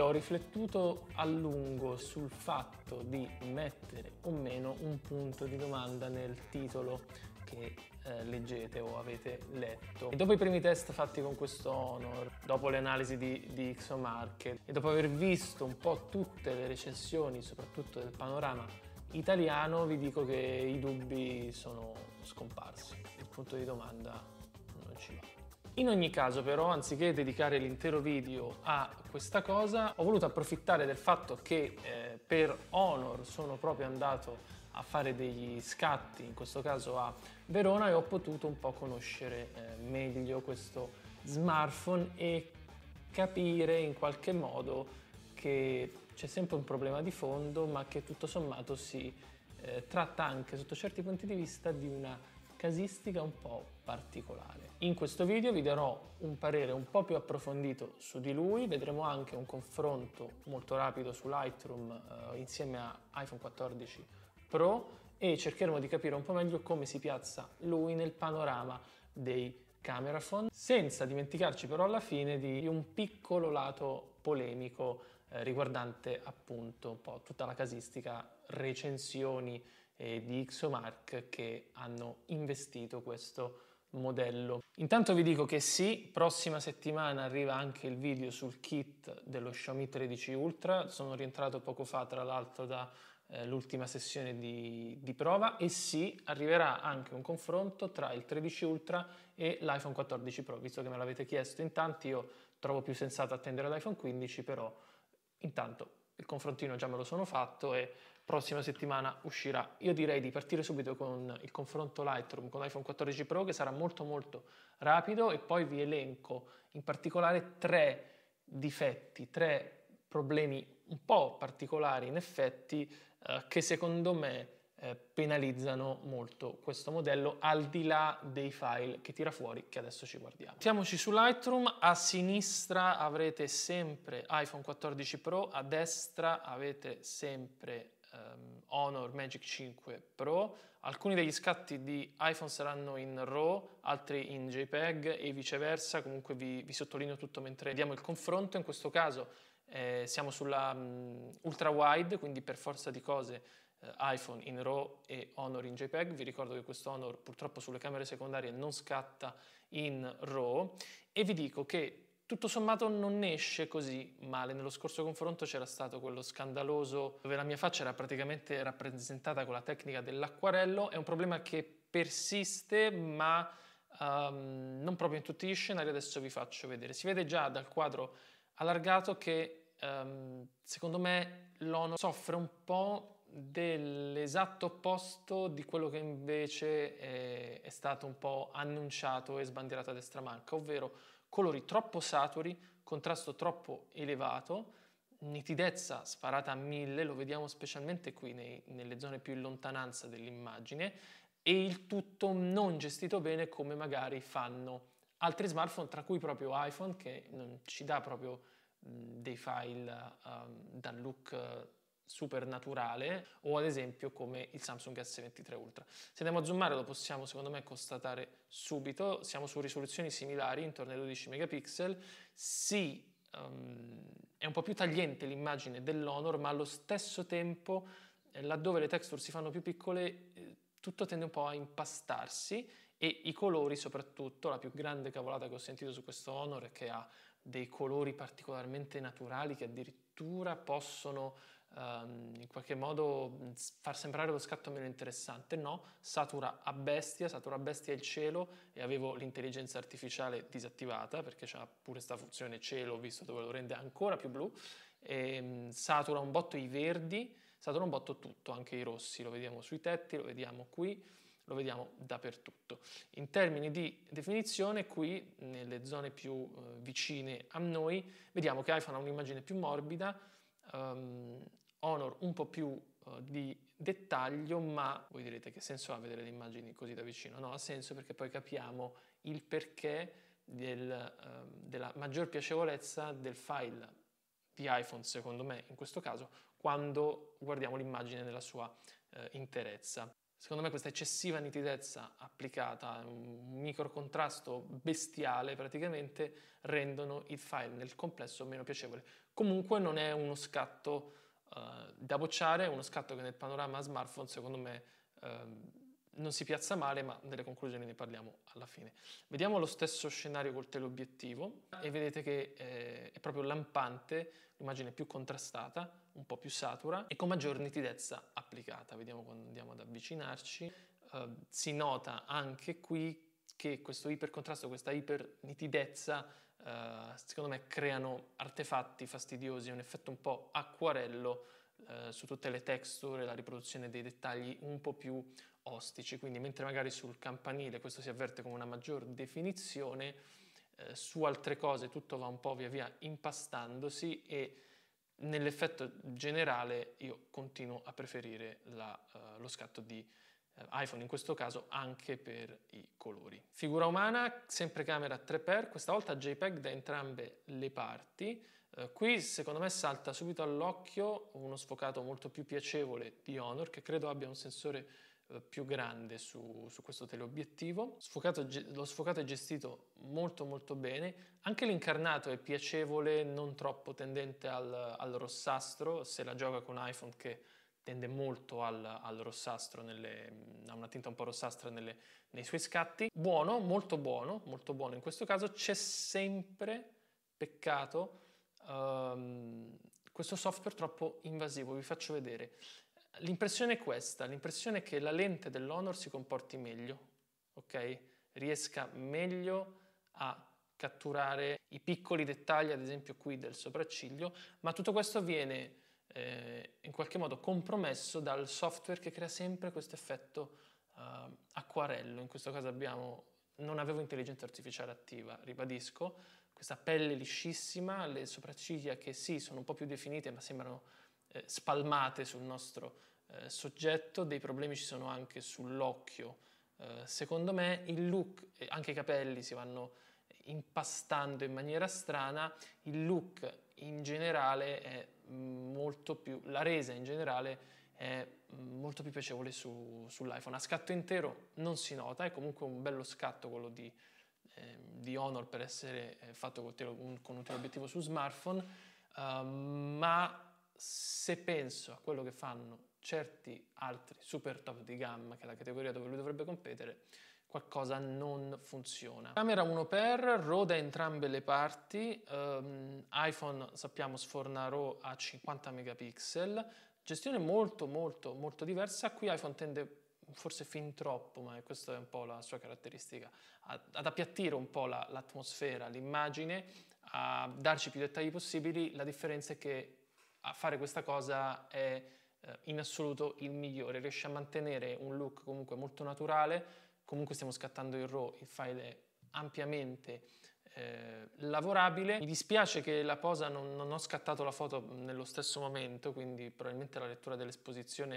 che ho riflettuto a lungo sul fatto di mettere o meno un punto di domanda nel titolo che eh, leggete o avete letto. E dopo i primi test fatti con questo Honor, dopo le analisi di, di Xomarket e dopo aver visto un po' tutte le recensioni, soprattutto del panorama italiano, vi dico che i dubbi sono scomparsi. Il punto di domanda non ci va. In ogni caso però, anziché dedicare l'intero video a questa cosa, ho voluto approfittare del fatto che eh, per Honor sono proprio andato a fare degli scatti, in questo caso a Verona, e ho potuto un po' conoscere eh, meglio questo smartphone e capire in qualche modo che c'è sempre un problema di fondo, ma che tutto sommato si eh, tratta anche sotto certi punti di vista di una casistica un po' particolare. In questo video vi darò un parere un po' più approfondito su di lui, vedremo anche un confronto molto rapido su Lightroom eh, insieme a iPhone 14 Pro e cercheremo di capire un po' meglio come si piazza lui nel panorama dei cameraphone, senza dimenticarci però alla fine di un piccolo lato polemico eh, riguardante appunto un po' tutta la casistica recensioni eh, di Xomark che hanno investito questo modello. Intanto vi dico che sì, prossima settimana arriva anche il video sul kit dello Xiaomi 13 Ultra, sono rientrato poco fa tra l'altro dall'ultima eh, sessione di, di prova e sì, arriverà anche un confronto tra il 13 Ultra e l'iPhone 14 Pro, visto che me l'avete chiesto in tanti, io trovo più sensato attendere l'iPhone 15, però intanto il confrontino già me lo sono fatto e prossima settimana uscirà. Io direi di partire subito con il confronto Lightroom con iPhone 14 Pro che sarà molto molto rapido e poi vi elenco in particolare tre difetti, tre problemi un po' particolari in effetti eh, che secondo me eh, penalizzano molto questo modello al di là dei file che tira fuori che adesso ci guardiamo. Siamoci su Lightroom, a sinistra avrete sempre iPhone 14 Pro, a destra avete sempre um, Honor Magic 5 Pro, alcuni degli scatti di iPhone saranno in RAW, altri in JPEG e viceversa, comunque vi, vi sottolineo tutto mentre diamo il confronto, in questo caso eh, siamo sulla um, ultra wide, quindi per forza di cose eh, iPhone in RAW e Honor in JPEG, vi ricordo che questo Honor purtroppo sulle camere secondarie non scatta in RAW e vi dico che tutto sommato non ne esce così male. Nello scorso confronto c'era stato quello scandaloso dove la mia faccia era praticamente rappresentata con la tecnica dell'acquarello. È un problema che persiste, ma um, non proprio in tutti gli scenari. Adesso vi faccio vedere. Si vede già dal quadro allargato che um, secondo me l'ONO soffre un po' dell'esatto opposto di quello che invece è, è stato un po' annunciato e sbandierato a destra manca, ovvero colori troppo saturi, contrasto troppo elevato, nitidezza sparata a mille, lo vediamo specialmente qui nei, nelle zone più in lontananza dell'immagine, e il tutto non gestito bene come magari fanno altri smartphone, tra cui proprio iPhone, che non ci dà proprio dei file um, dal look super naturale o ad esempio come il Samsung S23 Ultra. Se andiamo a zoomare lo possiamo secondo me constatare subito, siamo su risoluzioni similari intorno ai 12 megapixel, sì um, è un po' più tagliente l'immagine dell'Honor ma allo stesso tempo eh, laddove le texture si fanno più piccole eh, tutto tende un po' a impastarsi e i colori soprattutto, la più grande cavolata che ho sentito su questo Honor è che ha dei colori particolarmente naturali che addirittura possono um, in qualche modo mm, far sembrare lo scatto meno interessante, no, satura a bestia, satura a bestia il cielo e avevo l'intelligenza artificiale disattivata perché c'ha pure questa funzione cielo, visto dove lo rende ancora più blu, e, um, satura un botto i verdi, satura un botto tutto, anche i rossi, lo vediamo sui tetti, lo vediamo qui, lo vediamo dappertutto. In termini di definizione, qui nelle zone più eh, vicine a noi, vediamo che iPhone ha un'immagine più morbida, um, Honor un po' più uh, di dettaglio, ma voi direte che senso ha vedere le immagini così da vicino? No, ha senso perché poi capiamo il perché del, uh, della maggior piacevolezza del file di iPhone, secondo me, in questo caso, quando guardiamo l'immagine nella sua eh, interezza. Secondo me questa eccessiva nitidezza applicata, un microcontrasto bestiale praticamente, rendono il file nel complesso meno piacevole. Comunque non è uno scatto eh, da bocciare, uno scatto che nel panorama smartphone secondo me uh, non si piazza male, ma delle conclusioni ne parliamo alla fine. Vediamo lo stesso scenario col teleobiettivo ah. e vedete che eh, è proprio lampante, l'immagine più contrastata, un po' più satura e con maggior nitidezza applicata. Vediamo quando andiamo ad avvicinarci. Uh, si nota anche qui che questo ipercontrasto, questa ipernitidezza eh, secondo me creano artefatti fastidiosi, un effetto un po' acquarello eh, su tutte le texture, la riproduzione dei dettagli un po' più ostici, quindi mentre magari sul campanile questo si avverte come una maggior definizione, eh, su altre cose tutto va un po' via via impastandosi e nell'effetto generale io continuo a preferire la, eh, lo scatto di eh, iPhone in questo caso anche per i colori. Figura umana, sempre camera 3x, questa volta JPEG da entrambe le parti. Eh, qui secondo me salta subito all'occhio uno sfocato molto più piacevole di Honor che credo abbia un sensore eh, più grande su, su questo teleobiettivo. Sfocato, lo sfocato è gestito molto molto bene, anche l'incarnato è piacevole, non troppo tendente al, al rossastro se la gioca con iPhone che tende molto al, al rossastro, nelle, ha una tinta un po' rossastra nelle, nei suoi scatti. Buono, molto buono, molto buono in questo caso. C'è sempre, peccato, um, questo software troppo invasivo, vi faccio vedere. L'impressione è questa, l'impressione è che la lente dell'Honor si comporti meglio, ok? Riesca meglio a catturare i piccoli dettagli, ad esempio qui del sopracciglio, ma tutto questo viene eh, in qualche modo compromesso dal software che crea sempre questo effetto eh, acquarello. In questo caso abbiamo, non avevo intelligenza artificiale attiva, ribadisco, questa pelle liscissima, le sopracciglia che sì sono un po' più definite ma sembrano eh, spalmate sul nostro eh, soggetto, dei problemi ci sono anche sull'occhio. Eh, secondo me il look, anche i capelli si vanno impastando in maniera strana, il look in generale è molto più, la resa in generale è molto più piacevole su, sull'iPhone. A scatto intero non si nota, è comunque un bello scatto quello di, eh, di Honor per essere eh, fatto con, tiro, un, con un tiro obiettivo su smartphone, uh, ma se penso a quello che fanno certi altri super top di gamma, che è la categoria dove lui dovrebbe competere, qualcosa non funziona. Camera 1x, RAW da entrambe le parti, um, iPhone sappiamo sforna RAW a 50 megapixel, gestione molto molto molto diversa, qui iPhone tende forse fin troppo, ma questa è un po' la sua caratteristica, ad appiattire un po' l'atmosfera, l'immagine, a darci più dettagli possibili, la differenza è che a fare questa cosa è eh, in assoluto il migliore, riesce a mantenere un look comunque molto naturale, comunque stiamo scattando il RAW, il file è ampiamente eh, lavorabile. Mi dispiace che la posa non, non, ho scattato la foto nello stesso momento, quindi probabilmente la lettura dell'esposizione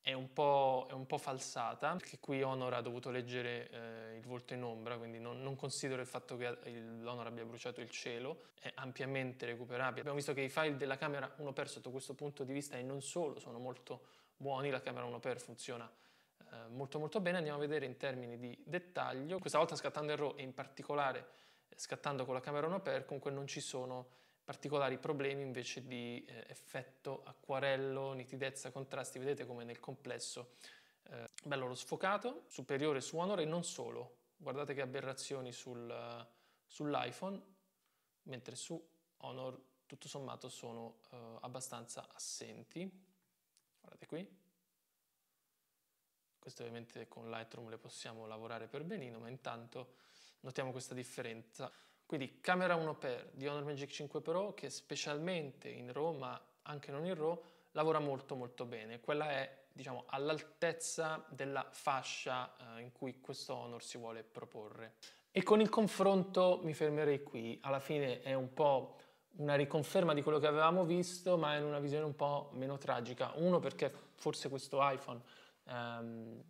è, è un, po', falsata, perché qui Honor ha dovuto leggere eh, il volto in ombra, quindi non, non considero il fatto che l'Honor abbia bruciato il cielo, è ampiamente recuperabile. Abbiamo visto che i file della camera 1x sotto questo punto di vista e non solo sono molto buoni, la camera 1x funziona eh, molto molto bene, andiamo a vedere in termini di dettaglio. Questa volta scattando il RAW e in particolare eh, scattando con la camera 1 pair, comunque non ci sono particolari problemi invece di eh, effetto acquarello, nitidezza, contrasti, vedete come nel complesso eh, bello lo sfocato, superiore su Honor e non solo, guardate che aberrazioni sul, uh, sull'iPhone, mentre su Honor tutto sommato sono uh, abbastanza assenti, guardate qui, queste ovviamente con Lightroom le possiamo lavorare per benino, ma intanto notiamo questa differenza. Quindi camera 1x di Honor Magic 5 Pro che specialmente in RAW, ma anche non in RAW, lavora molto molto bene. Quella è diciamo all'altezza della fascia eh, in cui questo Honor si vuole proporre. E con il confronto mi fermerei qui. Alla fine è un po' una riconferma di quello che avevamo visto, ma in una visione un po' meno tragica. Uno perché forse questo iPhone ehm,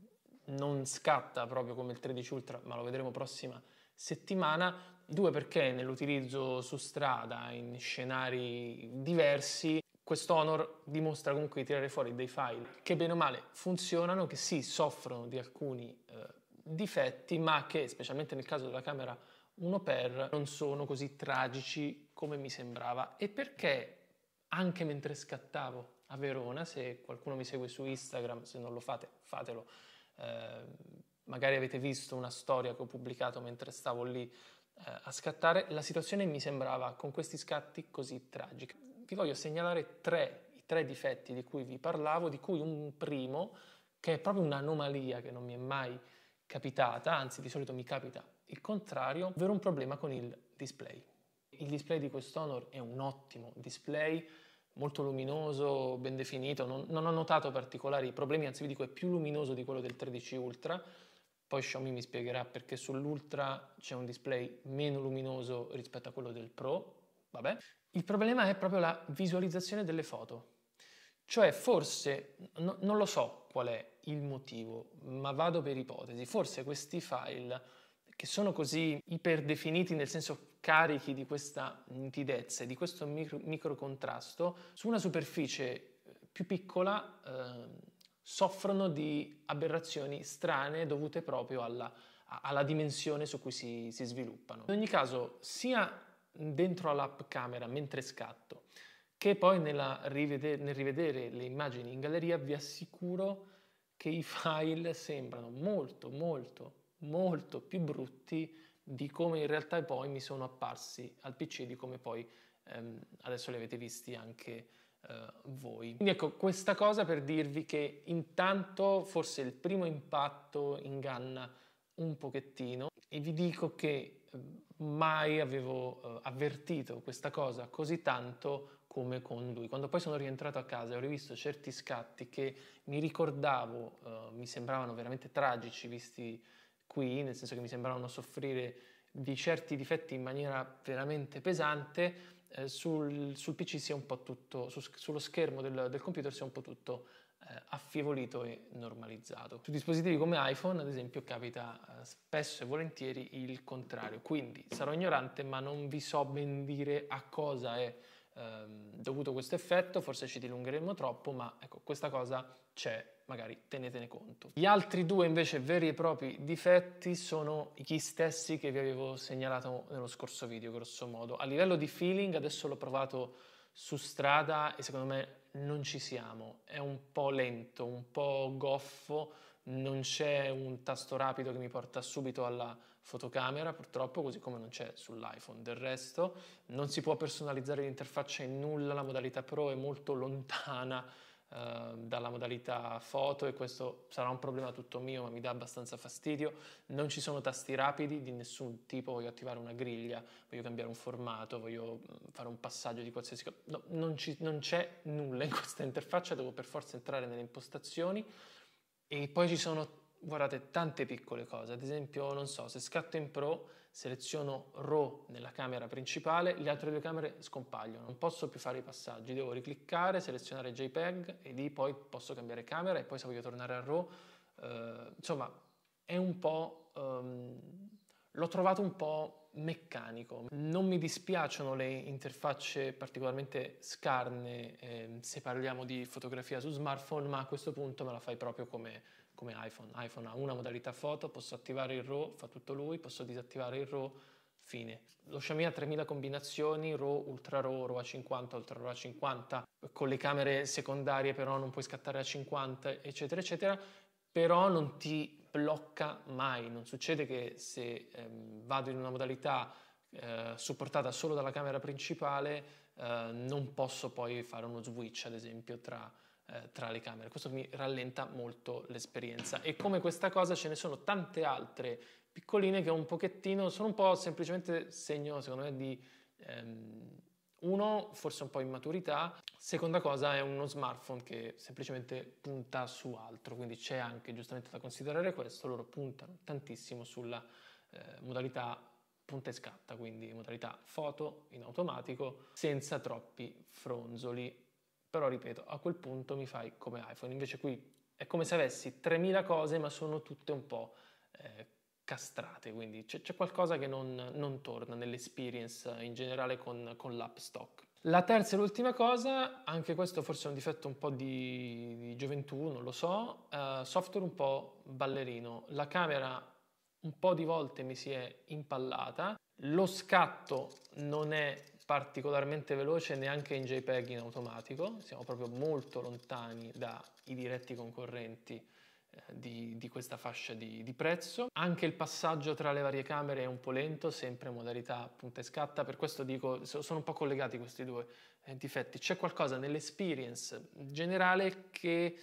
non scatta proprio come il 13 Ultra, ma lo vedremo prossima settimana. Due perché nell'utilizzo su strada, in scenari diversi, questo Honor dimostra comunque di tirare fuori dei file che bene o male funzionano, che sì, soffrono di alcuni eh, difetti, ma che, specialmente nel caso della camera 1x, non sono così tragici come mi sembrava. E perché anche mentre scattavo a Verona, se qualcuno mi segue su Instagram, se non lo fate, fatelo. Eh, magari avete visto una storia che ho pubblicato mentre stavo lì eh, a scattare, la situazione mi sembrava con questi scatti così tragica. Vi voglio segnalare tre, i tre difetti di cui vi parlavo, di cui un primo, che è proprio un'anomalia che non mi è mai capitata, anzi di solito mi capita il contrario, ovvero un problema con il display. Il display di quest'Honor è un ottimo display, molto luminoso, ben definito, non, non ho notato particolari problemi, anzi vi dico è più luminoso di quello del 13 Ultra, poi Xiaomi mi spiegherà perché sull'Ultra c'è un display meno luminoso rispetto a quello del Pro, vabbè. Il problema è proprio la visualizzazione delle foto, cioè forse, no, non lo so qual è il motivo, ma vado per ipotesi, forse questi file che sono così iperdefiniti nel senso carichi di questa nitidezza e di questo microcontrasto, micro, su una superficie eh, più piccola eh, soffrono di aberrazioni strane dovute proprio alla, alla dimensione su cui si, si sviluppano. In ogni caso, sia dentro all'app camera mentre scatto, che poi rivedere, nel rivedere le immagini in galleria vi assicuro che i file sembrano molto molto molto più brutti di come in realtà poi mi sono apparsi al PC, di come poi ehm, adesso li avete visti anche eh, voi. Quindi ecco, questa cosa per dirvi che intanto forse il primo impatto inganna un pochettino e vi dico che ehm, mai avevo eh, avvertito questa cosa così tanto come con lui. Quando poi sono rientrato a casa e ho rivisto certi scatti che mi ricordavo, eh, mi sembravano veramente tragici visti qui, nel senso che mi sembravano soffrire di certi difetti in maniera veramente pesante, eh, sul, sul, PC è un po' tutto, su, sullo schermo del, del, computer è un po' tutto eh, affievolito e normalizzato. Su dispositivi come iPhone, ad esempio, capita eh, spesso e volentieri il contrario. Quindi sarò ignorante, ma non vi so ben dire a cosa è ehm, dovuto questo effetto, forse ci dilungheremo troppo, ma ecco, questa cosa c'è magari tenetene conto. Gli altri due invece veri e propri difetti sono gli stessi che vi avevo segnalato nello scorso video, grosso modo. A livello di feeling adesso l'ho provato su strada e secondo me non ci siamo, è un po' lento, un po' goffo, non c'è un tasto rapido che mi porta subito alla fotocamera, purtroppo, così come non c'è sull'iPhone. Del resto, non si può personalizzare l'interfaccia in nulla, la modalità Pro è molto lontana Ehm, dalla modalità foto e questo sarà un problema tutto mio ma mi dà abbastanza fastidio non ci sono tasti rapidi di nessun tipo voglio attivare una griglia voglio cambiare un formato voglio mm, fare un passaggio di qualsiasi cosa no, non, ci, non c'è nulla in questa interfaccia devo per forza entrare nelle impostazioni e poi ci sono guardate tante piccole cose ad esempio non so se scatto in pro seleziono RAW nella camera principale, le altre due camere scompaiono, non posso più fare i passaggi, devo ricliccare, selezionare JPEG e lì poi posso cambiare camera e poi se voglio tornare a RAW, eh, insomma è un po'... Um, l'ho trovato un po' meccanico. Non mi dispiacciono le interfacce particolarmente scarne eh, se parliamo di fotografia su smartphone, ma a questo punto me la fai proprio come come iPhone. iPhone ha una modalità foto, posso attivare il RAW, fa tutto lui, posso disattivare il RAW, fine. Lo Xiaomi ha 3000 combinazioni, RAW, Ultra RAW, RAW a 50, Ultra RAW a 50, con le camere secondarie però non puoi scattare a 50, eccetera, eccetera, però non ti blocca mai, non succede che se ehm, vado in una modalità eh, supportata solo dalla camera principale eh, non posso poi fare uno switch ad esempio tra eh, tra le camere. Questo mi rallenta molto l'esperienza e come questa cosa ce ne sono tante altre piccoline che un pochettino sono un po' semplicemente segno secondo me di ehm, uno, forse un po' immaturità. Seconda cosa è uno smartphone che semplicemente punta su altro, quindi c'è anche giustamente da considerare questo, loro puntano tantissimo sulla eh, modalità punta e scatta, quindi modalità foto in automatico senza troppi fronzoli però ripeto, a quel punto mi fai come iPhone, invece qui è come se avessi 3000 cose ma sono tutte un po' eh, castrate, quindi c'è, c'è qualcosa che non, non, torna nell'experience eh, in generale con, con l'app stock. La terza e l'ultima cosa, anche questo forse è un difetto un po' di, di gioventù, non lo so, uh, software un po' ballerino. La camera un po' di volte mi si è impallata, lo scatto non è particolarmente veloce neanche in JPEG in automatico, siamo proprio molto lontani dai diretti concorrenti eh, di, di, questa fascia di, di, prezzo. Anche il passaggio tra le varie camere è un po' lento, sempre modalità punta e scatta, per questo dico, sono un po' collegati questi due eh, difetti. C'è qualcosa nell'experience generale che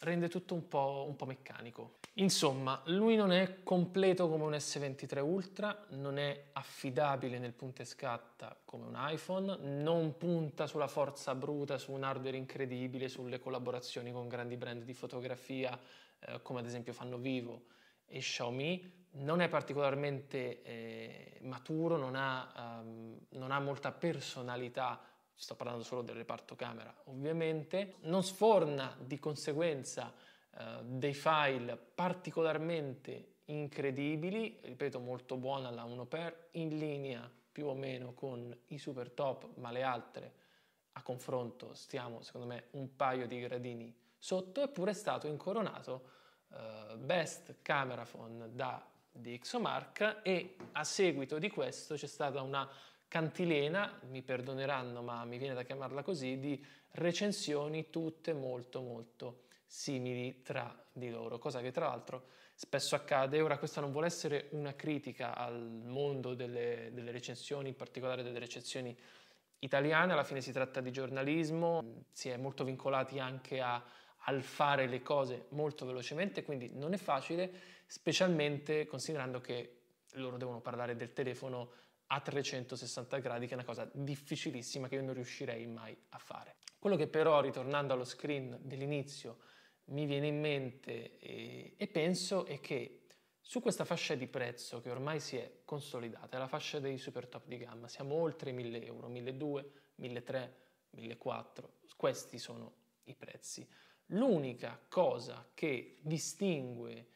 rende tutto un po', un po', meccanico. Insomma, lui non è completo come un S23 Ultra, non è affidabile nel punto e scatta come un iPhone, non punta sulla forza bruta, su un hardware incredibile, sulle collaborazioni con grandi brand di fotografia eh, come ad esempio fanno Vivo e Xiaomi, non è particolarmente eh, maturo, non ha, um, non ha molta personalità sto parlando solo del reparto camera ovviamente, non sforna di conseguenza eh, dei file particolarmente incredibili, ripeto molto buona la 1x, in linea più o meno con i super top, ma le altre a confronto stiamo secondo me un paio di gradini sotto, eppure è stato incoronato eh, Best phone da Dixomark e a seguito di questo c'è stata una cantilena, mi perdoneranno ma mi viene da chiamarla così, di recensioni tutte molto molto simili tra di loro, cosa che tra l'altro spesso accade. Ora questa non vuole essere una critica al mondo delle, delle recensioni, in particolare delle recensioni italiane, alla fine si tratta di giornalismo, si è molto vincolati anche a, al fare le cose molto velocemente, quindi non è facile, specialmente considerando che loro devono parlare del telefono a 360 gradi, che è una cosa difficilissima che io non riuscirei mai a fare. Quello che però, ritornando allo screen dell'inizio, mi viene in mente e, e penso è che su questa fascia di prezzo che ormai si è consolidata, è la fascia dei super top di gamma, siamo oltre 1000 euro, 1200, 1300, 1400, questi sono i prezzi. L'unica cosa che distingue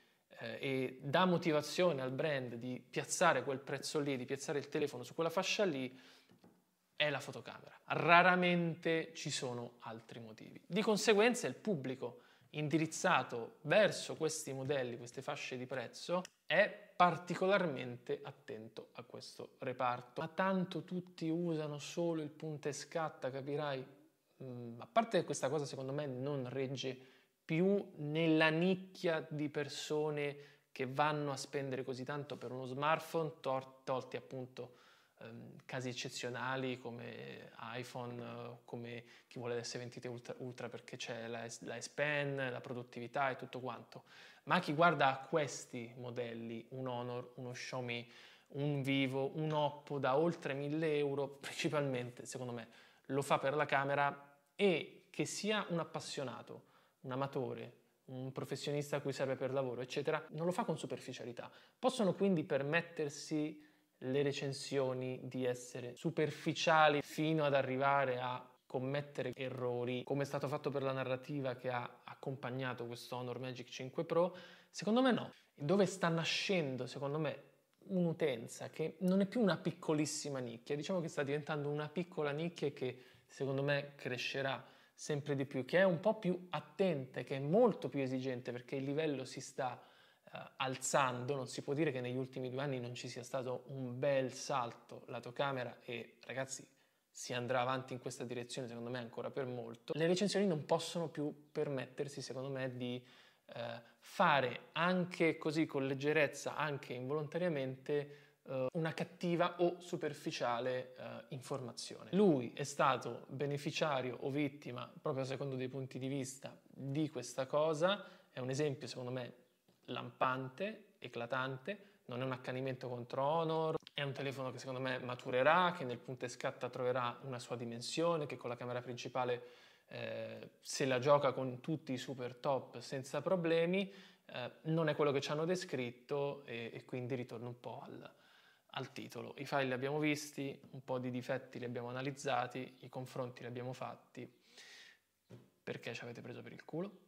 eh, e dà motivazione al brand di piazzare quel prezzo lì, di piazzare il telefono su quella fascia lì, è la fotocamera. Raramente ci sono altri motivi. Di conseguenza il pubblico indirizzato verso questi modelli, queste fasce di prezzo, è particolarmente attento a questo reparto. Ma tanto tutti usano solo il punta e scatta, capirai? Mm, a parte che questa cosa secondo me non regge più nella nicchia di persone che vanno a spendere così tanto per uno smartphone, tor- tolti appunto ehm, casi eccezionali come iPhone, eh, come chi vuole l'S20 Ultra, Ultra perché c'è la, la S-Pen, la produttività e tutto quanto. Ma chi guarda a questi modelli, un Honor, uno Xiaomi, un Vivo, un Oppo da oltre 1000 euro, principalmente secondo me lo fa per la camera e che sia un appassionato un amatore, un professionista a cui serve per lavoro, eccetera, non lo fa con superficialità. Possono quindi permettersi le recensioni di essere superficiali fino ad arrivare a commettere errori, come è stato fatto per la narrativa che ha accompagnato questo Honor Magic 5 Pro? Secondo me no. Dove sta nascendo, secondo me, un'utenza che non è più una piccolissima nicchia, diciamo che sta diventando una piccola nicchia che secondo me crescerà sempre di più, che è un po' più attente, che è molto più esigente perché il livello si sta eh, alzando, non si può dire che negli ultimi due anni non ci sia stato un bel salto lato camera e ragazzi si andrà avanti in questa direzione secondo me ancora per molto. Le recensioni non possono più permettersi secondo me di eh, fare anche così con leggerezza, anche involontariamente, eh, una cattiva o superficiale eh, informazione. Lui è stato beneficiario o vittima, proprio secondo dei punti di vista, di questa cosa, è un esempio secondo me lampante, eclatante, non è un accanimento contro Honor, è un telefono che secondo me maturerà, che nel punto e scatta troverà una sua dimensione, che con la camera principale eh, se la gioca con tutti i super top senza problemi, eh, non è quello che ci hanno descritto e, e quindi ritorno un po' al, al titolo. I file li abbiamo visti, un po' di difetti li abbiamo analizzati, i confronti li abbiamo fatti. Perché ci avete preso per il culo?